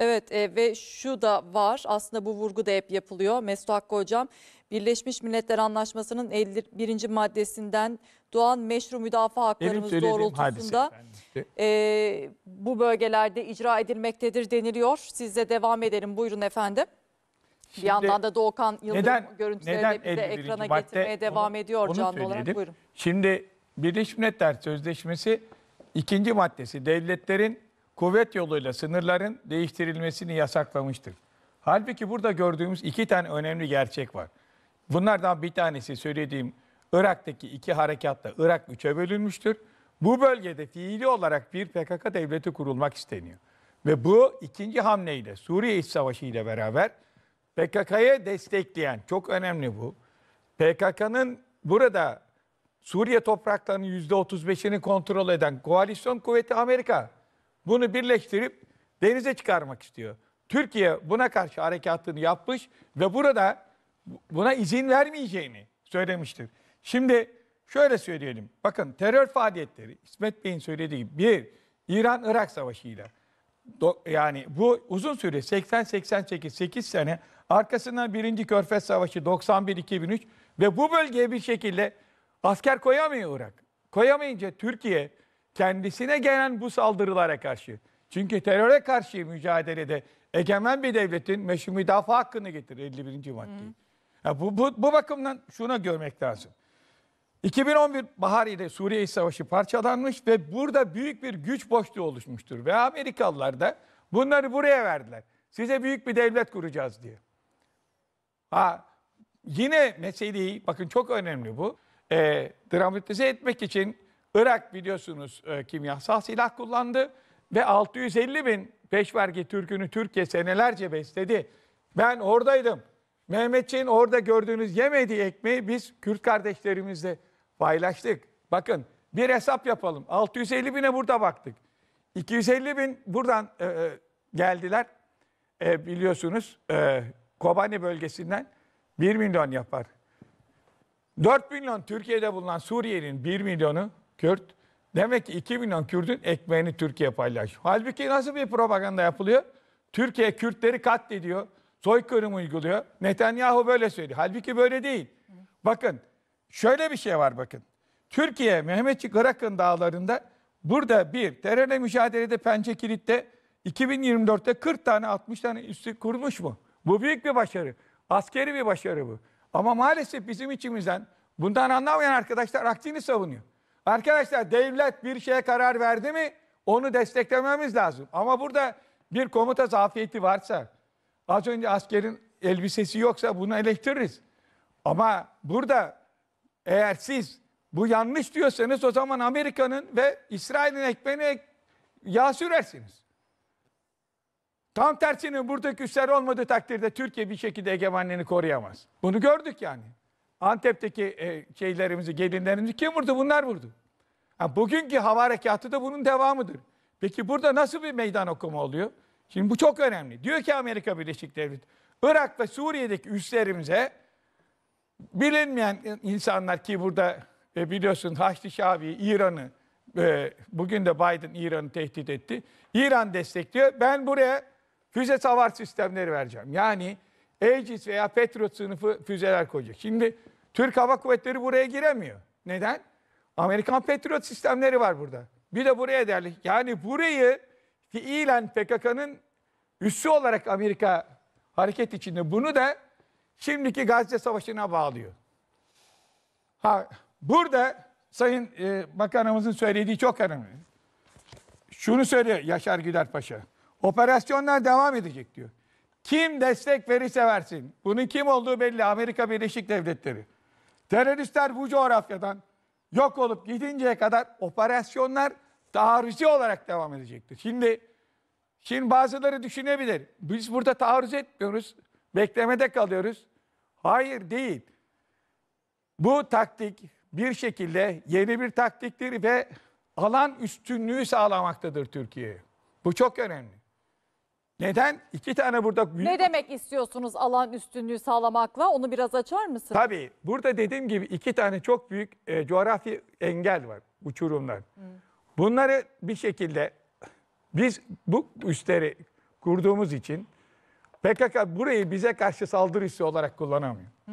Evet e, ve şu da var aslında bu vurgu da hep yapılıyor. Mesut Hakkı Hocam Birleşmiş Milletler Anlaşması'nın 51. maddesinden doğan meşru müdafaa haklarımız doğrultusunda e, bu bölgelerde icra edilmektedir deniliyor. Sizle devam edelim buyurun efendim. Şimdi, bir yandan da Doğukan Yıldırım neden, görüntüleri de bize ekrana madde, getirmeye devam onu, ediyor onu canlı olarak. Buyurun. Şimdi Birleşmiş Milletler Sözleşmesi ikinci maddesi devletlerin kuvvet yoluyla sınırların değiştirilmesini yasaklamıştır. Halbuki burada gördüğümüz iki tane önemli gerçek var. Bunlardan bir tanesi söylediğim Irak'taki iki harekatla Irak üçe bölünmüştür. Bu bölgede fiili olarak bir PKK devleti kurulmak isteniyor. Ve bu ikinci hamleyle Suriye İç Savaşı ile beraber PKK'ya destekleyen, çok önemli bu, PKK'nın burada Suriye topraklarının %35'ini kontrol eden koalisyon kuvveti Amerika bunu birleştirip denize çıkarmak istiyor. Türkiye buna karşı harekatını yapmış ve burada buna izin vermeyeceğini söylemiştir. Şimdi şöyle söyleyelim. Bakın terör faaliyetleri İsmet Bey'in söylediği gibi bir İran-Irak savaşıyla yani bu uzun süre 80-88 8 sene arkasından birinci Körfez Savaşı 91-2003 ve bu bölgeye bir şekilde asker koyamıyor Irak. Koyamayınca Türkiye kendisine gelen bu saldırılara karşı. Çünkü teröre karşı mücadelede egemen bir devletin meşru müdafaa hakkını getirir 51. maddeyi. Ya bu, bu, bu bakımdan şuna görmek lazım. 2011 baharıyla Suriye Savaşı parçalanmış ve burada büyük bir güç boşluğu oluşmuştur. Ve Amerikalılar da bunları buraya verdiler. Size büyük bir devlet kuracağız diye. Ha, yine meseleyi, bakın çok önemli bu, e, dramatize etmek için Irak biliyorsunuz e, kimyasal silah kullandı ve 650 bin peşvergi Türk'ünü Türkiye senelerce besledi. Ben oradaydım. Mehmetçiğin orada gördüğünüz yemediği ekmeği biz Kürt kardeşlerimizle paylaştık. Bakın bir hesap yapalım. 650 bine burada baktık. 250 bin buradan e, e, geldiler. E, biliyorsunuz e, Kobani bölgesinden 1 milyon yapar. 4 milyon Türkiye'de bulunan Suriye'nin 1 milyonu Kürt. Demek ki 2 milyon Kürt'ün ekmeğini Türkiye paylaşıyor. Halbuki nasıl bir propaganda yapılıyor? Türkiye Kürtleri katlediyor, soykırım uyguluyor. Netanyahu böyle söylüyor. Halbuki böyle değil. Bakın şöyle bir şey var bakın. Türkiye Mehmetçik Irak'ın dağlarında burada bir terörle mücadelede pençe kilitte 2024'te 40 tane 60 tane üstü kurmuş mu? Bu büyük bir başarı. Askeri bir başarı bu. Ama maalesef bizim içimizden bundan anlamayan arkadaşlar aksini savunuyor. Arkadaşlar devlet bir şeye karar verdi mi onu desteklememiz lazım. Ama burada bir komuta zafiyeti varsa az önce askerin elbisesi yoksa bunu eleştiririz. Ama burada eğer siz bu yanlış diyorsanız o zaman Amerika'nın ve İsrail'in ekmeğine yağ sürersiniz. Tam tersini burada güçler olmadığı takdirde Türkiye bir şekilde egemenliğini koruyamaz. Bunu gördük yani. Antep'teki e, şeylerimizi, gelinlerimizi kim vurdu? Bunlar vurdu. Ha, bugünkü hava harekatı da bunun devamıdır. Peki burada nasıl bir meydan okuma oluyor? Şimdi bu çok önemli. Diyor ki Amerika Birleşik Devleti, Irak ve Suriye'deki üslerimize bilinmeyen insanlar ki burada e, biliyorsun Haçlı Şabi İran'ı e, bugün de Biden İran'ı tehdit etti. İran destekliyor. Ben buraya füze savar sistemleri vereceğim. Yani Aegis veya Patriot sınıfı füzeler koyacak. Şimdi Türk Hava Kuvvetleri buraya giremiyor. Neden? Amerikan Patriot sistemleri var burada. Bir de buraya derli. Yani burayı fiilen PKK'nın üssü olarak Amerika hareket içinde. Bunu da şimdiki Gazze Savaşı'na bağlıyor. Ha, burada Sayın e, Bakanımızın söylediği çok önemli. Şunu söylüyor Yaşar Güler Paşa. Operasyonlar devam edecek diyor. Kim destek verirse versin. Bunun kim olduğu belli. Amerika Birleşik Devletleri. Teröristler bu coğrafyadan yok olup gidinceye kadar operasyonlar taarruzi olarak devam edecektir. Şimdi şimdi bazıları düşünebilir. Biz burada taarruz etmiyoruz. Beklemede kalıyoruz. Hayır değil. Bu taktik bir şekilde yeni bir taktiktir ve alan üstünlüğü sağlamaktadır Türkiye. Bu çok önemli. Neden? İki tane burada... Büyük... Ne demek istiyorsunuz alan üstünlüğü sağlamakla? Onu biraz açar mısın? Tabii. Burada dediğim gibi iki tane çok büyük e, coğrafi engel var. Uçurumlar. Hı. Bunları bir şekilde biz bu üstleri kurduğumuz için PKK burayı bize karşı saldırı üssü olarak kullanamıyor. Hı.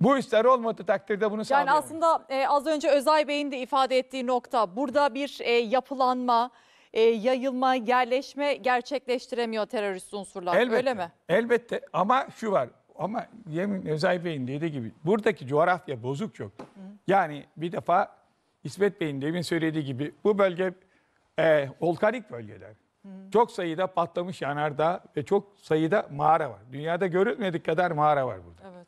Bu üstler olmadı takdirde bunu sağlayamıyor. Yani aslında e, az önce Özay Bey'in de ifade ettiği nokta burada bir e, yapılanma e, yayılma, yerleşme gerçekleştiremiyor terörist unsurlar. Elbette, öyle mi? Elbette ama şu var. Ama yemin Özay Bey'in dediği gibi buradaki coğrafya bozuk çok. Hı. Yani bir defa İsmet Bey'in demin söylediği gibi bu bölge e, volkanik bölgeler. Hı. Çok sayıda patlamış yanardağ ve çok sayıda mağara var. Dünyada görülmedik kadar mağara var burada. Evet.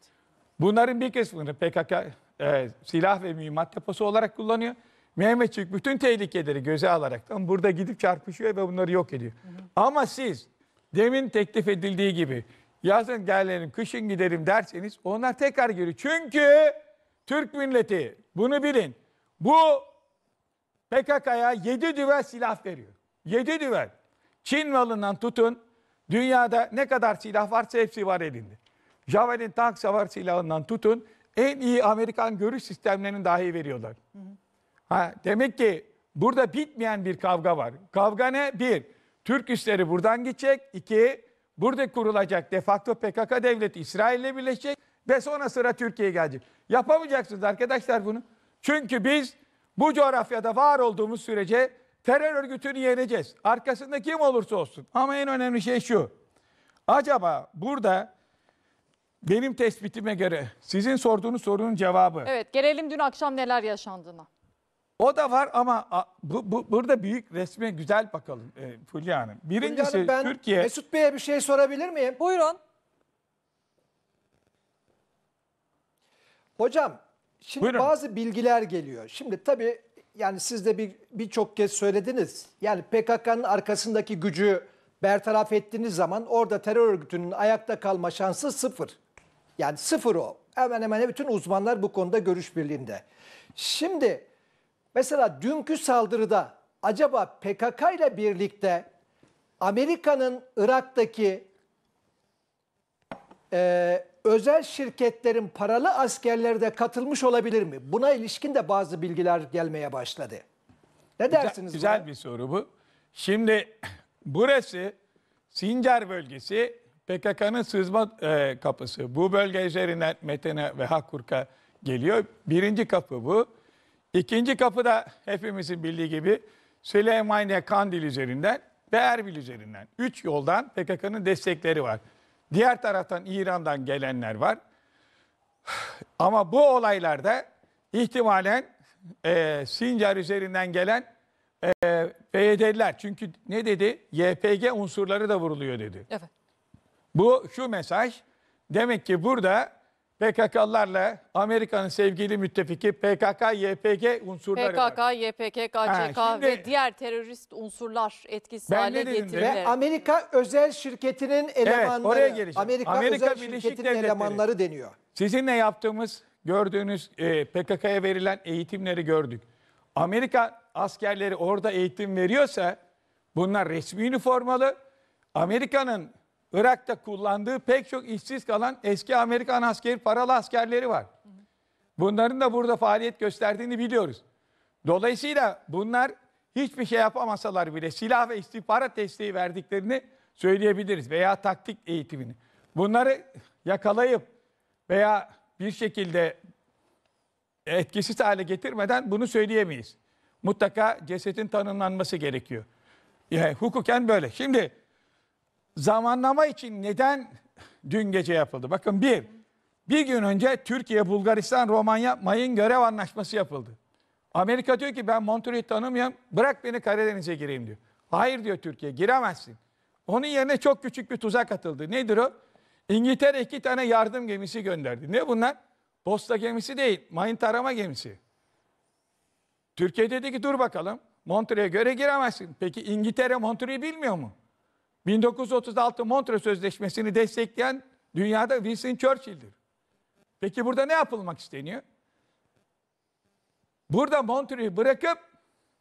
Bunların bir kısmını PKK e, silah ve mühimmat deposu olarak kullanıyor. Mehmetçik bütün tehlikeleri göze alaraktan burada gidip çarpışıyor ve bunları yok ediyor. Hı hı. Ama siz demin teklif edildiği gibi yazın gelelim, kışın giderim derseniz onlar tekrar geliyor. Çünkü Türk milleti bunu bilin. Bu PKK'ya 7 düvel silah veriyor. 7 düvel. Çin malından tutun dünyada ne kadar silah varsa hepsi var elinde. Javelin tank savar silahından tutun en iyi Amerikan görüş sistemlerini dahi veriyorlar. Hı hı. Ha, demek ki burada bitmeyen bir kavga var. Kavga ne? Bir, Türk üsleri buradan gidecek. İki, burada kurulacak defakto PKK devleti İsrail'le birleşecek. Ve sonra sıra Türkiye'ye gelecek. Yapamayacaksınız arkadaşlar bunu. Çünkü biz bu coğrafyada var olduğumuz sürece terör örgütünü yeneceğiz. Arkasında kim olursa olsun. Ama en önemli şey şu. Acaba burada benim tespitime göre sizin sorduğunuz sorunun cevabı. Evet gelelim dün akşam neler yaşandığına. O da var ama a, bu, bu, burada büyük resme güzel bakalım e, Fulya Hanım. Birincisi Fulya Hanım, şey, ben Türkiye... Mesut Bey'e bir şey sorabilir miyim? Buyurun. Hocam şimdi Buyurun. bazı bilgiler geliyor. Şimdi tabii yani siz de birçok kez söylediniz. Yani PKK'nın arkasındaki gücü bertaraf ettiğiniz zaman orada terör örgütünün ayakta kalma şansı sıfır. Yani sıfır o. Hemen hemen bütün uzmanlar bu konuda görüş birliğinde. Şimdi Mesela dünkü saldırıda acaba PKK ile birlikte Amerika'nın Irak'taki e, özel şirketlerin paralı askerleri de katılmış olabilir mi? Buna ilişkin de bazı bilgiler gelmeye başladı. Ne dersiniz? Güzel, güzel bir soru bu. Şimdi burası Sincar bölgesi PKK'nın sızma e, kapısı. Bu bölge üzerinden Metene ve Hakurka geliyor. Birinci kapı bu. İkinci kapı da hepimizin bildiği gibi Süleymaniye Kandil üzerinden ve Erbil üzerinden. Üç yoldan PKK'nın destekleri var. Diğer taraftan İran'dan gelenler var. Ama bu olaylarda ihtimalen e, Sincar üzerinden gelen e, PYD'liler. Çünkü ne dedi? YPG unsurları da vuruluyor dedi. Evet. Bu şu mesaj. Demek ki burada PKK'larla Amerika'nın sevgili müttefiki PKK, YPG unsurları PKK, var. KCK ha, şimdi, ve diğer terörist unsurlar etkisi hale getirilir. Ve Amerika özel şirketinin elemanları, evet, oraya geleceğim. Amerika, Amerika özel Birleşik şirketinin Devletleri. elemanları deniyor. Sizinle yaptığımız, gördüğünüz e, PKK'ya verilen eğitimleri gördük. Amerika askerleri orada eğitim veriyorsa bunlar resmi üniformalı. Amerika'nın Irak'ta kullandığı pek çok işsiz kalan eski Amerikan askeri paralı askerleri var. Bunların da burada faaliyet gösterdiğini biliyoruz. Dolayısıyla bunlar hiçbir şey yapamasalar bile silah ve istihbarat desteği verdiklerini söyleyebiliriz veya taktik eğitimini. Bunları yakalayıp veya bir şekilde etkisiz hale getirmeden bunu söyleyemeyiz. Mutlaka cesetin tanımlanması gerekiyor. Yani hukuken böyle. Şimdi zamanlama için neden dün gece yapıldı? Bakın bir, bir gün önce Türkiye, Bulgaristan, Romanya mayın görev anlaşması yapıldı. Amerika diyor ki ben Montreux'u tanımıyorum, bırak beni Karadeniz'e gireyim diyor. Hayır diyor Türkiye, giremezsin. Onun yerine çok küçük bir tuzak atıldı. Nedir o? İngiltere iki tane yardım gemisi gönderdi. Ne bunlar? Posta gemisi değil, mayın tarama gemisi. Türkiye dedi ki dur bakalım, Montreux'a göre giremezsin. Peki İngiltere Montreux'u bilmiyor mu? 1936 Montre Sözleşmesi'ni destekleyen dünyada Winston Churchill'dir. Peki burada ne yapılmak isteniyor? Burada Montre'yi bırakıp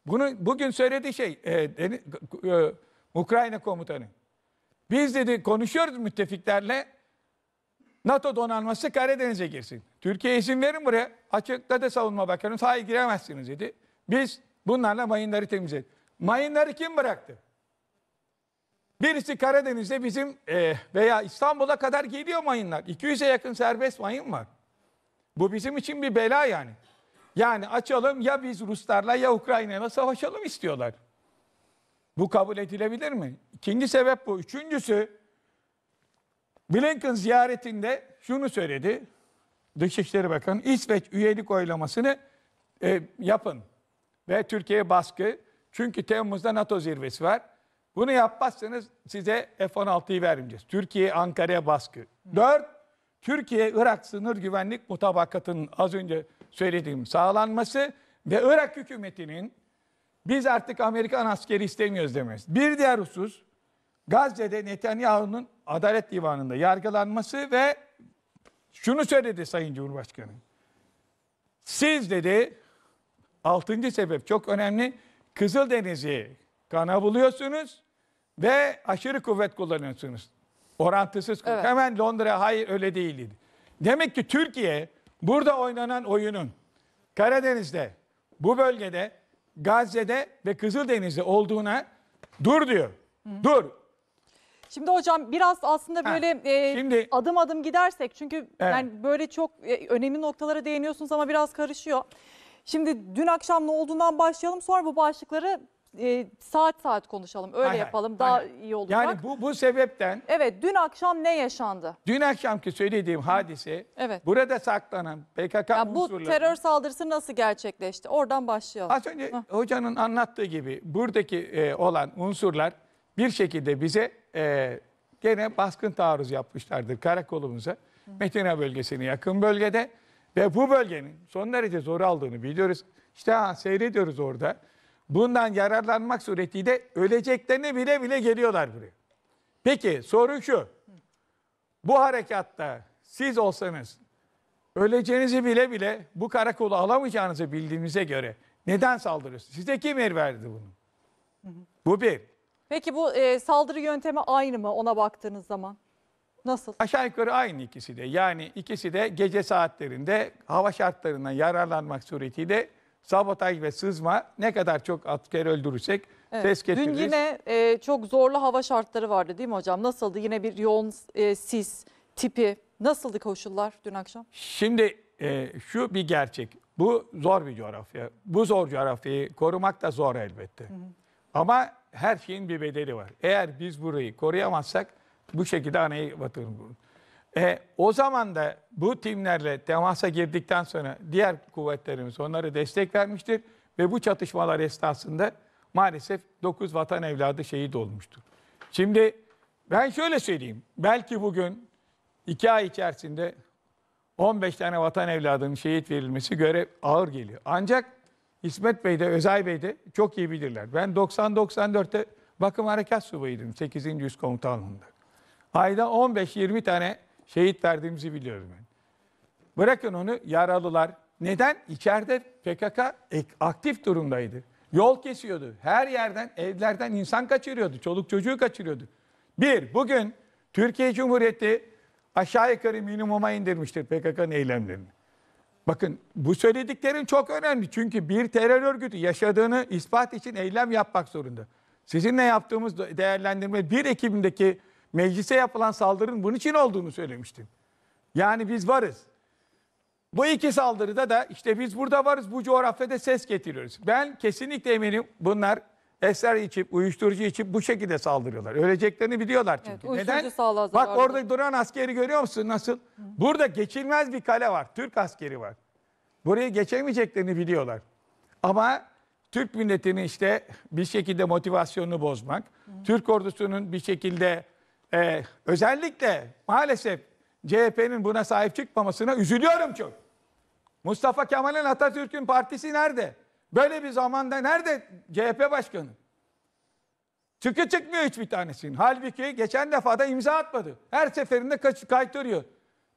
bunu bugün söylediği şey e, deni, e, Ukrayna komutanı. Biz dedi konuşuyoruz müttefiklerle. NATO donanması Karadeniz'e girsin. Türkiye izin verin buraya. Açıkladı Savunma Bakanı. Hayır giremezsiniz dedi. Biz bunlarla mayınları temizledik. Mayınları kim bıraktı? Birisi Karadeniz'de bizim e, veya İstanbul'a kadar geliyor mayınlar. 200'e yakın serbest mayın var. Bu bizim için bir bela yani. Yani açalım ya biz Ruslarla ya Ukrayna'yla savaşalım istiyorlar. Bu kabul edilebilir mi? İkinci sebep bu. Üçüncüsü Blinken ziyaretinde şunu söyledi. Dışişleri Bakanı İsveç üyelik oylamasını e, yapın ve Türkiye'ye baskı. Çünkü Temmuz'da NATO zirvesi var. Bunu yapmazsanız size F-16'yı vermeyeceğiz. Türkiye Ankara'ya baskı. Dört, Türkiye-Irak sınır güvenlik mutabakatının az önce söylediğim sağlanması ve Irak hükümetinin biz artık Amerikan askeri istemiyoruz demesi. Bir diğer husus Gazze'de Netanyahu'nun Adalet Divanı'nda yargılanması ve şunu söyledi Sayın Cumhurbaşkanı. Siz dedi, altıncı sebep çok önemli, Kızıldeniz'i kana buluyorsunuz ve aşırı kuvvet kullanıyorsunuz. Orantısız kuvvet. Evet. Hemen Londra hayır öyle değil dedi. Demek ki Türkiye burada oynanan oyunun Karadeniz'de, bu bölgede, Gazze'de ve Kızıldeniz'de olduğuna dur diyor. Hı. Dur. Şimdi hocam biraz aslında böyle ha, e, şimdi, adım adım gidersek çünkü evet. yani böyle çok e, önemli noktalara değiniyorsunuz ama biraz karışıyor. Şimdi dün akşam ne olduğundan başlayalım sonra bu başlıkları e, saat saat konuşalım. Öyle Aynen, yapalım daha iyi olacak. Yani bu, bu sebepten Evet dün akşam ne yaşandı? dün akşamki söylediğim hadise Evet. burada saklanan PKK Yani bu terör saldırısı nasıl gerçekleşti? Oradan başlayalım. az önce hocanın anlattığı gibi buradaki e, olan unsurlar bir şekilde bize e, gene baskın taarruz yapmışlardır karakolumuza. Metina bölgesinin yakın bölgede ve bu bölgenin son derece zor aldığını biliyoruz. İşte ha, seyrediyoruz orada. Bundan yararlanmak suretiyle öleceklerini bile bile geliyorlar buraya. Peki soru şu. Bu harekatta siz olsanız öleceğinizi bile bile bu karakolu alamayacağınızı bildiğimize göre neden saldırıyorsunuz? Size kim el verdi bunu? Bu bir. Peki bu e, saldırı yöntemi aynı mı ona baktığınız zaman? Nasıl? Aşağı yukarı aynı ikisi de. Yani ikisi de gece saatlerinde hava şartlarından yararlanmak suretiyle sabotaj ve sızma ne kadar çok asker öldürürsek evet. ses getiririz. Dün yine e, çok zorlu hava şartları vardı değil mi hocam? Nasıldı? Yine bir yoğun e, sis tipi. Nasıldı koşullar dün akşam? Şimdi e, şu bir gerçek. Bu zor bir coğrafya. Bu zor coğrafyayı korumak da zor elbette. Hı hı. Ama her şeyin bir bedeli var. Eğer biz burayı koruyamazsak bu şekilde anayı batırırız. E, o zaman da bu timlerle temasa girdikten sonra diğer kuvvetlerimiz onlara destek vermiştir ve bu çatışmalar esnasında maalesef 9 vatan evladı şehit olmuştur. Şimdi ben şöyle söyleyeyim. Belki bugün 2 ay içerisinde 15 tane vatan evladının şehit verilmesi göre ağır geliyor. Ancak İsmet Bey de Özay Bey de çok iyi bilirler. Ben 90-94'te bakım harekat subayıydım 8. Yüz Komutanlığı'nda. Ayda 15-20 tane şehit verdiğimizi biliyorum ben. Bırakın onu yaralılar. Neden? İçeride PKK aktif durumdaydı. Yol kesiyordu. Her yerden, evlerden insan kaçırıyordu. Çoluk çocuğu kaçırıyordu. Bir, bugün Türkiye Cumhuriyeti aşağı yukarı minimuma indirmiştir PKK'nın eylemlerini. Bakın bu söylediklerin çok önemli. Çünkü bir terör örgütü yaşadığını ispat için eylem yapmak zorunda. Sizinle yaptığımız değerlendirme bir ekibindeki meclise yapılan saldırının bunun için olduğunu söylemiştim. Yani biz varız. Bu iki saldırıda da işte biz burada varız, bu coğrafyada ses getiriyoruz. Ben kesinlikle eminim bunlar esrar içip, uyuşturucu içip bu şekilde saldırıyorlar. Öleceklerini biliyorlar çünkü. Evet, Neden? Bak orada duran askeri görüyor musun nasıl? Burada geçilmez bir kale var. Türk askeri var. Burayı geçemeyeceklerini biliyorlar. Ama Türk milletinin işte bir şekilde motivasyonunu bozmak, Türk ordusunun bir şekilde e, özellikle maalesef CHP'nin buna sahip çıkmamasına üzülüyorum çok. Mustafa Kemal'in Atatürk'ün partisi nerede? Böyle bir zamanda nerede CHP başkanı? Çıkı çıkmıyor hiçbir tanesinin. Halbuki geçen defada imza atmadı. Her seferinde kaç kaytırıyor.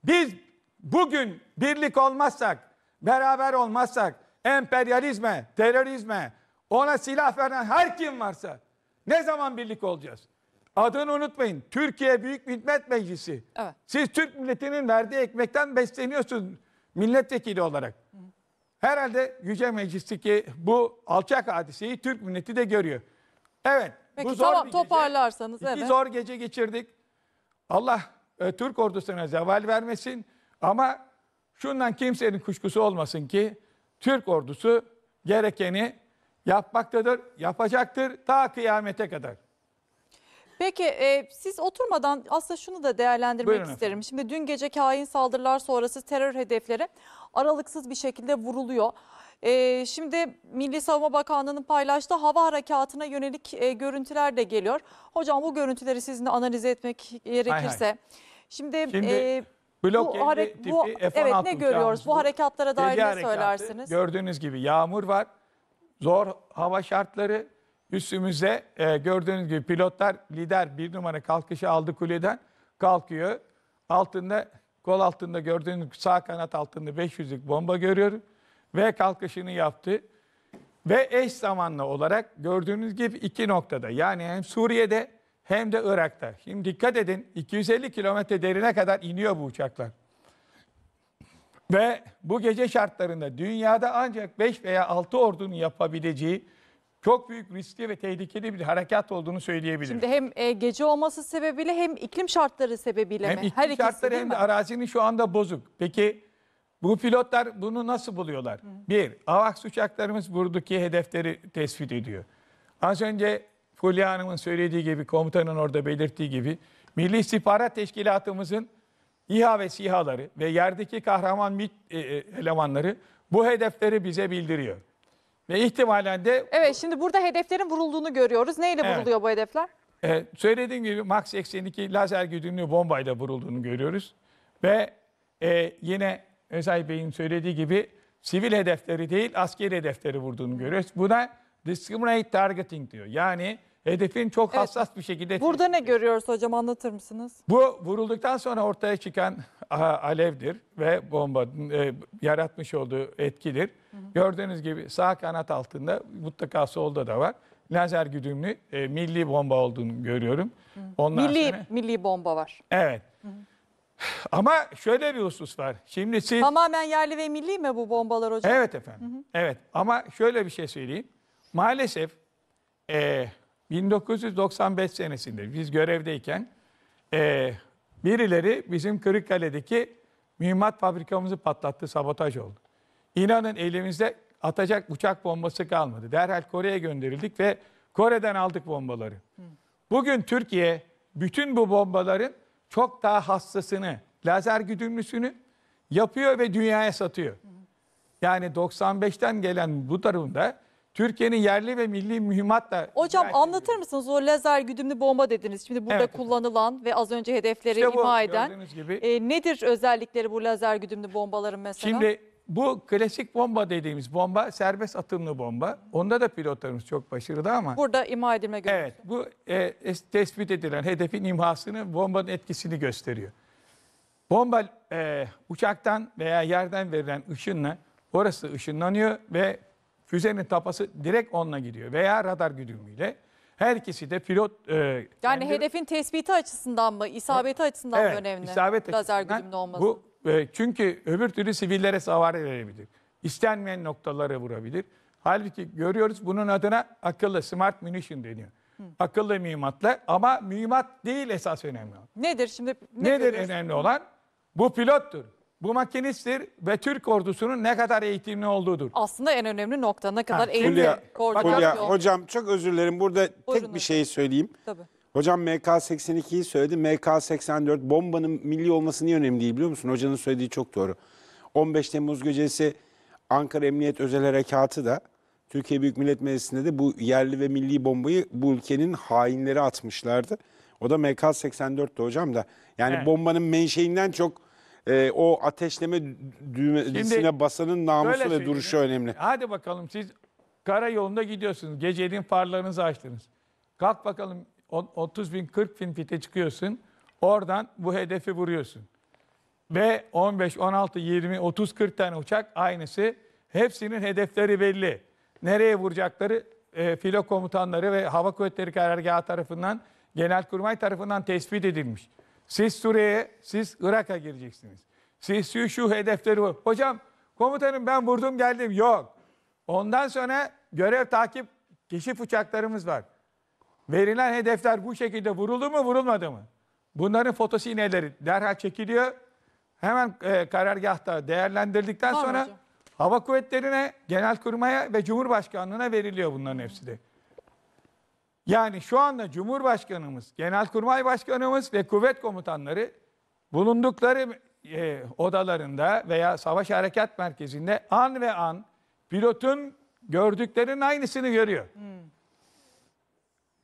Biz bugün birlik olmazsak, beraber olmazsak, emperyalizme, terörizme, ona silah veren her kim varsa ne zaman birlik olacağız? Adını unutmayın. Türkiye Büyük Millet Meclisi. Evet. Siz Türk milletinin verdiği ekmekten besleniyorsunuz milletvekili olarak. Herhalde Yüce Meclis'teki bu alçak hadiseyi Türk milleti de görüyor. Evet. Peki bu zor tamam bir toparlarsanız gece. evet. İki zor gece geçirdik. Allah e, Türk ordusuna zeval vermesin. Ama şundan kimsenin kuşkusu olmasın ki Türk ordusu gerekeni yapmaktadır, yapacaktır ta kıyamete kadar. Peki e, siz oturmadan aslında şunu da değerlendirmek Buyurun isterim. Efendim. Şimdi dün geceki hain saldırılar sonrası terör hedefleri aralıksız bir şekilde vuruluyor. E, şimdi Milli Savunma Bakanlığı'nın paylaştığı hava harekatına yönelik e, görüntüler de geliyor. Hocam bu görüntüleri sizinle analiz etmek gerekirse. Hay hay. Şimdi... şimdi... E, Blok bu, hare- tipi bu, Evet ne görüyoruz? Bu, bu harekatlara dair ne söylersiniz? Gördüğünüz gibi yağmur var, zor hava şartları, Üstümüzde e, gördüğünüz gibi pilotlar lider bir numara kalkışı aldı kuleden kalkıyor. Altında kol altında gördüğünüz gibi sağ kanat altında 500'lük bomba görüyorum ve kalkışını yaptı. Ve eş zamanlı olarak gördüğünüz gibi iki noktada yani hem Suriye'de hem de Irak'ta. Şimdi dikkat edin 250 kilometre derine kadar iniyor bu uçaklar. Ve bu gece şartlarında dünyada ancak 5 veya 6 ordunun yapabileceği çok büyük riskli ve tehlikeli bir harekat olduğunu söyleyebilirim. Şimdi hem e, gece olması sebebiyle hem iklim şartları sebebiyle hem mi? Hem iklim Her şartları hem de arazinin şu anda bozuk. Peki bu pilotlar bunu nasıl buluyorlar? Hı. Bir, AVAX uçaklarımız buradaki hedefleri tespit ediyor. Az önce Fulya Hanım'ın söylediği gibi, komutanın orada belirttiği gibi, Milli İstihbarat Teşkilatımızın İHA ve SİHA'ları ve yerdeki kahraman MİT e, e elemanları bu hedefleri bize bildiriyor. Ve ihtimalen de... Evet şimdi burada hedeflerin vurulduğunu görüyoruz. Neyle Evet. vuruluyor bu hedefler? E, söylediğim gibi Max 82 lazer güdümlü bombayla vurulduğunu görüyoruz. Ve e, yine Özay Bey'in söylediği gibi sivil hedefleri değil askeri hedefleri vurduğunu görüyoruz. Buna discriminate targeting diyor. Yani hedefin çok hassas bir şekilde... Burada ne görüyoruz hocam anlatır mısınız? Bu vurulduktan sonra ortaya çıkan aha, alevdir ve bomba e, yaratmış olduğu etkidir. Gördüğünüz gibi sağ kanat altında mutlaka solda da var. Lazer güdümlü e, milli bomba olduğunu görüyorum. Ondan Milli sonra- milli bomba var. Evet. Ama şöyle bir husus var. Şimdi siz Tamamen yerli ve milli mi bu bombalar hocam? Evet efendim. Evet ama şöyle bir şey söyleyeyim. Maalesef eee, 1995 senesinde biz görevdeyken e, birileri bizim Kırıkkale'deki mühimmat fabrikamızı patlattı, sabotaj oldu. İnanın elimizde atacak uçak bombası kalmadı. Derhal Kore'ye gönderildik ve Kore'den aldık bombaları. Bugün Türkiye bütün bu bombaların çok daha hassasını, lazer güdümlüsünü yapıyor ve dünyaya satıyor. Yani 95'ten gelen bu durumda Türkiye'nin yerli ve milli mühimmatla... Hocam yani, anlatır mısınız o lazer güdümlü bomba dediniz. Şimdi burada evet, kullanılan efendim. ve az önce hedefleri işte ima bu, eden gibi. E, nedir özellikleri bu lazer güdümlü bombaların mesela? Şimdi bu klasik bomba dediğimiz bomba serbest atımlı bomba. Onda da pilotlarımız çok başarılı ama... Burada ima edilme göre. Evet bu e, tespit edilen hedefin imhasını bombanın etkisini gösteriyor. Bomba e, uçaktan veya yerden verilen ışınla orası ışınlanıyor ve Füzenin tapası direkt onunla gidiyor veya radar güdümüyle. Her ikisi de pilot... E, yani kendi... hedefin tespiti açısından mı, isabeti açısından evet, mı önemli? isabet açısından. Bu, e, çünkü öbür türlü sivillere savare verebilir. İstenmeyen noktalara vurabilir. Halbuki görüyoruz bunun adına akıllı smart munition deniyor. Hı. Akıllı mühimmatla ama mühimmat değil esas önemli olan. Nedir şimdi? Ne Nedir önemli olan? Bu pilottur bu makinisttir ve Türk ordusunun ne kadar eğitimli olduğudur. Aslında en önemli nokta ne kadar eğitimli Fulya, hocam çok özür dilerim. Burada Buyurun tek şey hocam. bir şey söyleyeyim. Tabii. Hocam MK82'yi söyledi. MK84 bombanın milli olması niye önemli değil biliyor musun? Hocanın söylediği çok doğru. 15 Temmuz gecesi Ankara Emniyet Özel Harekatı da Türkiye Büyük Millet Meclisi'nde de bu yerli ve milli bombayı bu ülkenin hainleri atmışlardı. O da MK84'tü hocam da. Yani evet. bombanın menşeinden çok e, o ateşleme düğmesine Şimdi, basanın namusu ve duruşu önemli. Hadi bakalım siz kara yolunda gidiyorsunuz. Geceliğin farlarınızı açtınız. Kalk bakalım 30 bin 40 bin fite çıkıyorsun. Oradan bu hedefi vuruyorsun. Ve 15, 16, 20, 30, 40 tane uçak aynısı. Hepsinin hedefleri belli. Nereye vuracakları e, filo komutanları ve hava kuvvetleri karargahı tarafından, genelkurmay tarafından tespit edilmiş. Siz Suriye'ye, siz Irak'a gireceksiniz. Siz şu, şu hedefleri var. Hocam komutanım ben vurdum geldim. Yok. Ondan sonra görev takip keşif uçaklarımız var. Verilen hedefler bu şekilde vuruldu mu vurulmadı mı? Bunların fotosineleri derhal çekiliyor. Hemen e, karargahta değerlendirdikten tamam sonra hocam. hava kuvvetlerine, genel kurmaya ve cumhurbaşkanlığına veriliyor bunların hepsi de. Yani şu anda Cumhurbaşkanımız, Genelkurmay Başkanımız ve kuvvet komutanları bulundukları e, odalarında veya savaş harekat merkezinde an ve an pilotun gördüklerinin aynısını görüyor. Hmm.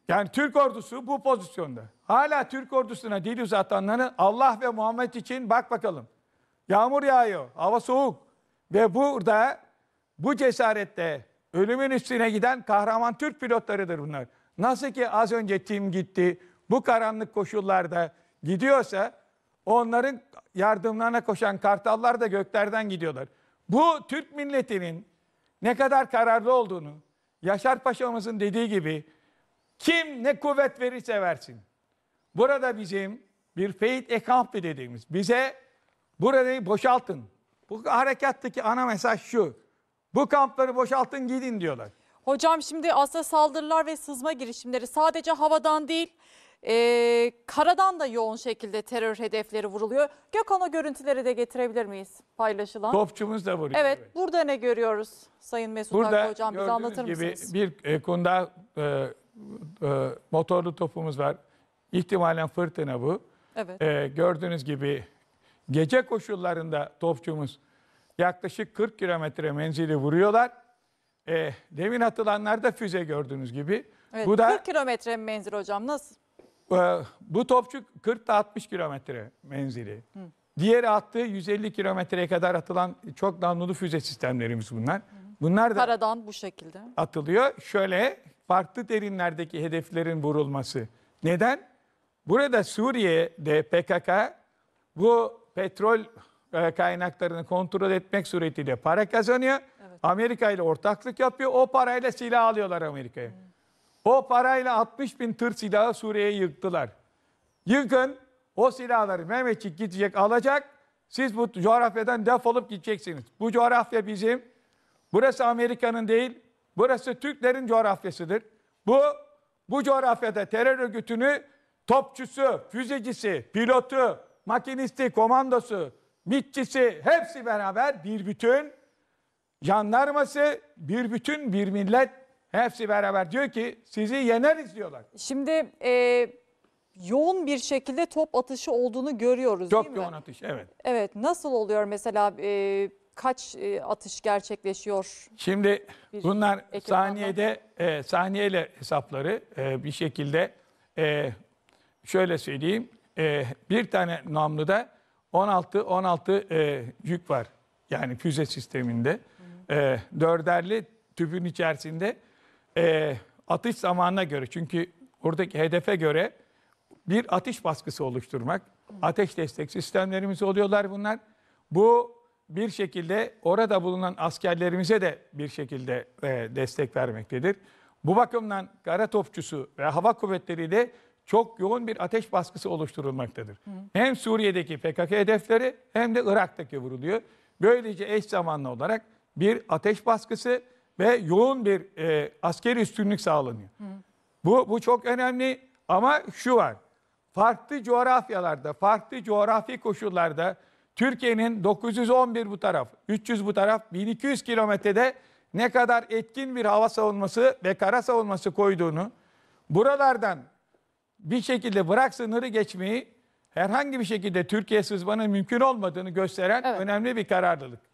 Yani Türk ordusu bu pozisyonda. Hala Türk ordusuna dil uzatanların Allah ve Muhammed için bak bakalım. Yağmur yağıyor, hava soğuk ve burada bu cesarette ölümün üstüne giden kahraman Türk pilotlarıdır bunlar. Nasıl ki az önce tim gitti bu karanlık koşullarda gidiyorsa onların yardımlarına koşan kartallar da göklerden gidiyorlar. Bu Türk milletinin ne kadar kararlı olduğunu Yaşar Paşa'mızın dediği gibi kim ne kuvvet verirse versin. Burada bizim bir feyit ekampi dediğimiz bize burayı boşaltın. Bu harekattaki ana mesaj şu. Bu kampları boşaltın gidin diyorlar. Hocam şimdi aslında saldırılar ve sızma girişimleri sadece havadan değil e, karadan da yoğun şekilde terör hedefleri vuruluyor. Gökhan görüntüleri de getirebilir miyiz paylaşılan? Topçumuz da vuruyor. Evet, evet. burada ne görüyoruz Sayın Mesut burada Hakkı Hocam? Bize anlatır gibi mısınız? Bir e, kunda e, e, motorlu topumuz var. İhtimalen fırtına bu. Evet. E, gördüğünüz gibi gece koşullarında topçumuz yaklaşık 40 kilometre menzili vuruyorlar e, demin atılanlar da füze gördüğünüz gibi. Evet, bu da 40 kilometre menzil hocam nasıl? E, bu topçuk 40 ile 60 kilometre menzili. Hı. Diğeri attığı 150 kilometreye kadar atılan çok namlulu füze sistemlerimiz bunlar. Bunlar da Karadan bu şekilde. Atılıyor. Şöyle farklı derinlerdeki hedeflerin vurulması. Neden? Burada Suriye'de PKK bu petrol e, kaynaklarını kontrol etmek suretiyle para kazanıyor Amerika ile ortaklık yapıyor. O parayla silah alıyorlar Amerika'ya. O parayla 60 bin tır silahı Suriye'ye yıktılar. Yıkın o silahları Mehmetçik gidecek alacak. Siz bu coğrafyadan defolup gideceksiniz. Bu coğrafya bizim. Burası Amerika'nın değil. Burası Türklerin coğrafyasıdır. Bu bu coğrafyada terör örgütünü topçusu, füzecisi, pilotu, makinisti, komandosu, mitçisi hepsi beraber bir bütün jandarması, bir bütün, bir millet hepsi beraber diyor ki sizi yeneriz diyorlar. Şimdi e, yoğun bir şekilde top atışı olduğunu görüyoruz Çok değil mi? yoğun atış evet. Evet nasıl oluyor mesela e, kaç e, atış gerçekleşiyor? Şimdi bunlar saniyede e, saniyeyle hesapları e, bir şekilde e, şöyle söyleyeyim. E, bir tane namluda 16 16 e, yük var. Yani füze sisteminde e, dörderli tüpün içerisinde e, atış zamanına göre çünkü oradaki hedefe göre bir atış baskısı oluşturmak. Ateş destek sistemlerimiz oluyorlar bunlar. Bu bir şekilde orada bulunan askerlerimize de bir şekilde e, destek vermektedir. Bu bakımdan kara topçusu ve hava kuvvetleri de çok yoğun bir ateş baskısı oluşturulmaktadır. Hı. Hem Suriye'deki PKK hedefleri hem de Irak'taki vuruluyor. Böylece eş zamanlı olarak bir ateş baskısı ve yoğun bir e, askeri üstünlük sağlanıyor. Hı. Bu, bu çok önemli ama şu var. Farklı coğrafyalarda, farklı coğrafi koşullarda Türkiye'nin 911 bu taraf, 300 bu taraf, 1200 kilometrede ne kadar etkin bir hava savunması ve kara savunması koyduğunu, buralardan bir şekilde bırak sınırı geçmeyi herhangi bir şekilde Türkiye sızmanın mümkün olmadığını gösteren evet. önemli bir kararlılık.